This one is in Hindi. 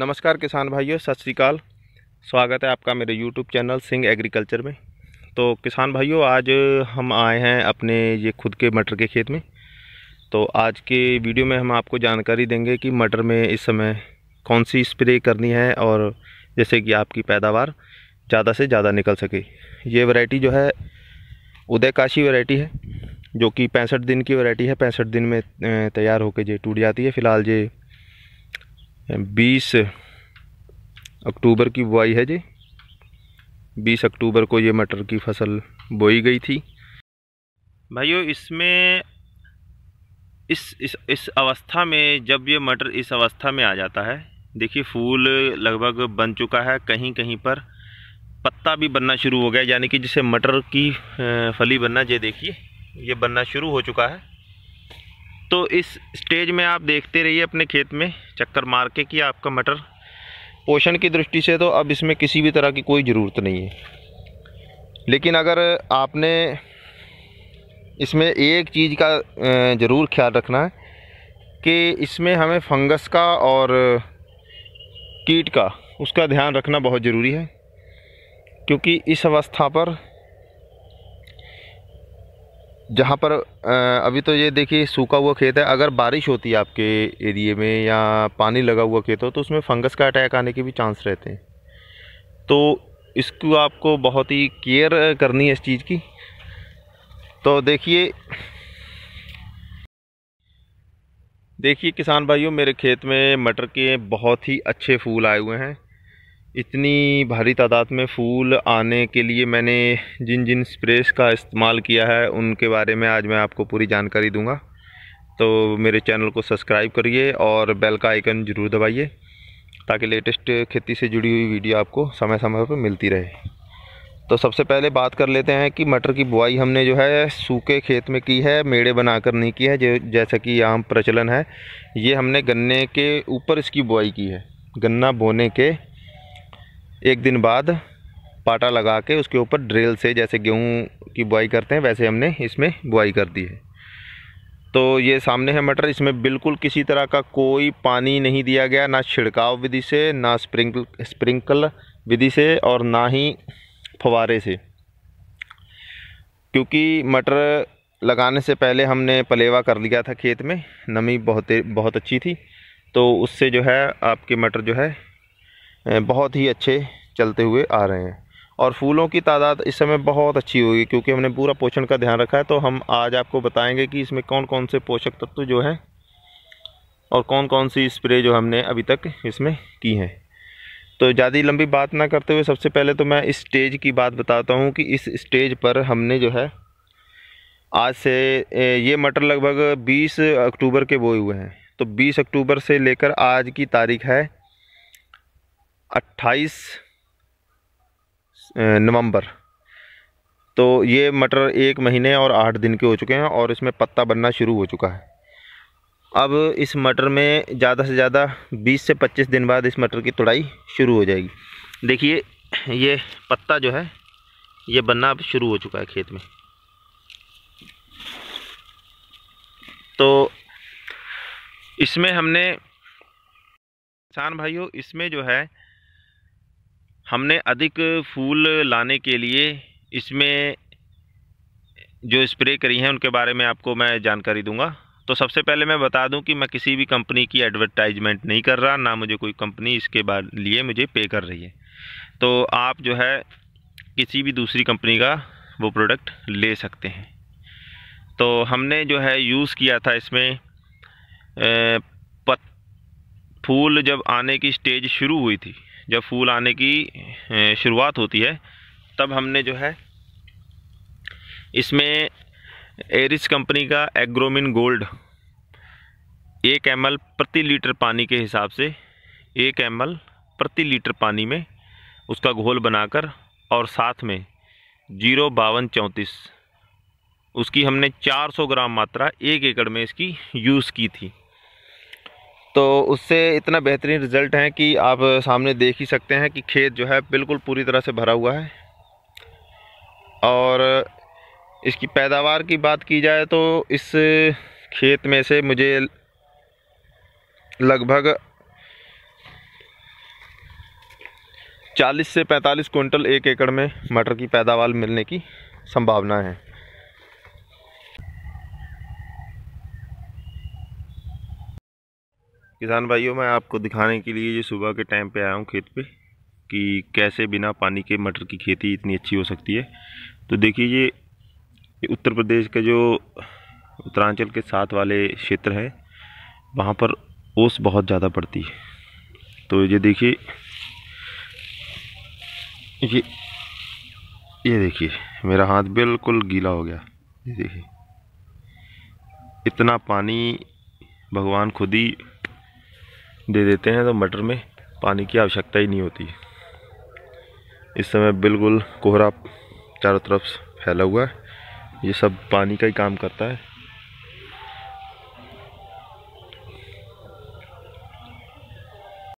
नमस्कार किसान भाइयों सत श्रीकाल स्वागत है आपका मेरे यूट्यूब चैनल सिंह एग्रीकल्चर में तो किसान भाइयों आज हम आए हैं अपने ये खुद के मटर के खेत में तो आज के वीडियो में हम आपको जानकारी देंगे कि मटर में इस समय कौन सी स्प्रे करनी है और जैसे कि आपकी पैदावार ज़्यादा से ज़्यादा निकल सके ये वैरायटी जो है उदय काशी वैरायटी है जो कि पैंसठ दिन की वैरायटी है पैंसठ दिन में तैयार होकर जे टूट जाती है फ़िलहाल ये बीस अक्टूबर की बुआई है जी बीस अक्टूबर को ये मटर की फसल बोई गई थी भाइयों इसमें इस इस इस अवस्था में जब ये मटर इस अवस्था में आ जाता है देखिए फूल लगभग बन चुका है कहीं कहीं पर पत्ता भी बनना शुरू हो गया यानी कि जिसे मटर की फली बनना ये देखिए ये बनना शुरू हो चुका है तो इस स्टेज में आप देखते रहिए अपने खेत में चक्कर मार के कि आपका मटर पोषण की दृष्टि से तो अब इसमें किसी भी तरह की कोई ज़रूरत नहीं है लेकिन अगर आपने इसमें एक चीज़ का ज़रूर ख्याल रखना है कि इसमें हमें फंगस का और कीट का उसका ध्यान रखना बहुत ज़रूरी है क्योंकि इस अवस्था पर जहाँ पर अभी तो ये देखिए सूखा हुआ खेत है अगर बारिश होती है आपके एरिए में या पानी लगा हुआ खेत हो तो उसमें फंगस का अटैक आने के भी चांस रहते हैं तो इसको आपको बहुत ही केयर करनी है इस चीज़ की तो देखिए देखिए किसान भाइयों मेरे खेत में मटर के बहुत ही अच्छे फूल आए हुए हैं इतनी भारी तादाद में फूल आने के लिए मैंने जिन जिन स्प्रेस का इस्तेमाल किया है उनके बारे में आज मैं आपको पूरी जानकारी दूंगा तो मेरे चैनल को सब्सक्राइब करिए और बेल का आइकन ज़रूर दबाइए ताकि लेटेस्ट खेती से जुड़ी हुई वीडियो आपको समय समय पर मिलती रहे तो सबसे पहले बात कर लेते हैं कि मटर की बुआई हमने जो है सूखे खेत में की है मेड़े बनाकर नहीं की है जो जैसा कि यहाँ प्रचलन है ये हमने गन्ने के ऊपर इसकी बुआई की है गन्ना बोने के एक दिन बाद पाटा लगा के उसके ऊपर ड्रिल से जैसे गेहूँ की बुआई करते हैं वैसे हमने इसमें बुआई कर दी है तो ये सामने है मटर इसमें बिल्कुल किसी तरह का कोई पानी नहीं दिया गया ना छिड़काव विधि से ना स्प्रिंकल स्प्रिंकल विधि से और ना ही फवारे से क्योंकि मटर लगाने से पहले हमने पलेवा कर लिया था खेत में नमी बहुत बहुत अच्छी थी तो उससे जो है आपके मटर जो है बहुत ही अच्छे चलते हुए आ रहे हैं और फूलों की तादाद इस समय बहुत अच्छी होगी क्योंकि हमने पूरा पोषण का ध्यान रखा है तो हम आज आपको बताएंगे कि इसमें कौन कौन से पोषक तत्व जो हैं और कौन कौन सी स्प्रे जो हमने अभी तक इसमें की हैं तो ज़्यादा लंबी बात ना करते हुए सबसे पहले तो मैं इस स्टेज की बात बताता हूँ कि इस स्टेज पर हमने जो है आज से ये मटर लगभग 20 अक्टूबर के बोए हुए हैं तो 20 अक्टूबर से लेकर आज की तारीख है अट्ठाईस नवंबर तो ये मटर एक महीने और आठ दिन के हो चुके हैं और इसमें पत्ता बनना शुरू हो चुका है अब इस मटर में ज़्यादा से ज़्यादा 20 से 25 दिन बाद इस मटर की तुड़ाई शुरू हो जाएगी देखिए ये पत्ता जो है ये बनना अब शुरू हो चुका है खेत में तो इसमें हमने किसान भाइयों इसमें जो है हमने अधिक फूल लाने के लिए इसमें जो स्प्रे करी हैं उनके बारे में आपको मैं जानकारी दूंगा तो सबसे पहले मैं बता दूं कि मैं किसी भी कंपनी की एडवर्टाइजमेंट नहीं कर रहा ना मुझे कोई कंपनी इसके बाद लिए मुझे पे कर रही है तो आप जो है किसी भी दूसरी कंपनी का वो प्रोडक्ट ले सकते हैं तो हमने जो है यूज़ किया था इसमें पत फूल जब आने की स्टेज शुरू हुई थी जब फूल आने की शुरुआत होती है तब हमने जो है इसमें एरिस कंपनी का एग्रोमिन गोल्ड एक एम प्रति लीटर पानी के हिसाब से एक एम प्रति लीटर पानी में उसका घोल बनाकर और साथ में जीरो बावन चौंतीस उसकी हमने 400 ग्राम मात्रा एक एकड़ में इसकी यूज़ की थी तो उससे इतना बेहतरीन रिज़ल्ट है कि आप सामने देख ही सकते हैं कि खेत जो है बिल्कुल पूरी तरह से भरा हुआ है और इसकी पैदावार की बात की जाए तो इस खेत में से मुझे लगभग 40 से 45 कुंटल एक एकड़ में मटर की पैदावार मिलने की संभावना है किसान भाइयों मैं आपको दिखाने के लिए ये सुबह के टाइम पे आया हूँ खेत पे कि कैसे बिना पानी के मटर की खेती इतनी अच्छी हो सकती है तो देखिए ये उत्तर प्रदेश का जो उत्तरांचल के साथ वाले क्षेत्र हैं वहाँ पर ओस बहुत ज़्यादा पड़ती है तो ये देखिए ये ये देखिए मेरा हाथ बिल्कुल गीला हो गया ये देखिए इतना पानी भगवान खुद ही दे देते हैं तो मटर में पानी की आवश्यकता ही नहीं होती इस समय बिल्कुल कोहरा चारों तरफ फैला हुआ है ये सब पानी का ही काम करता है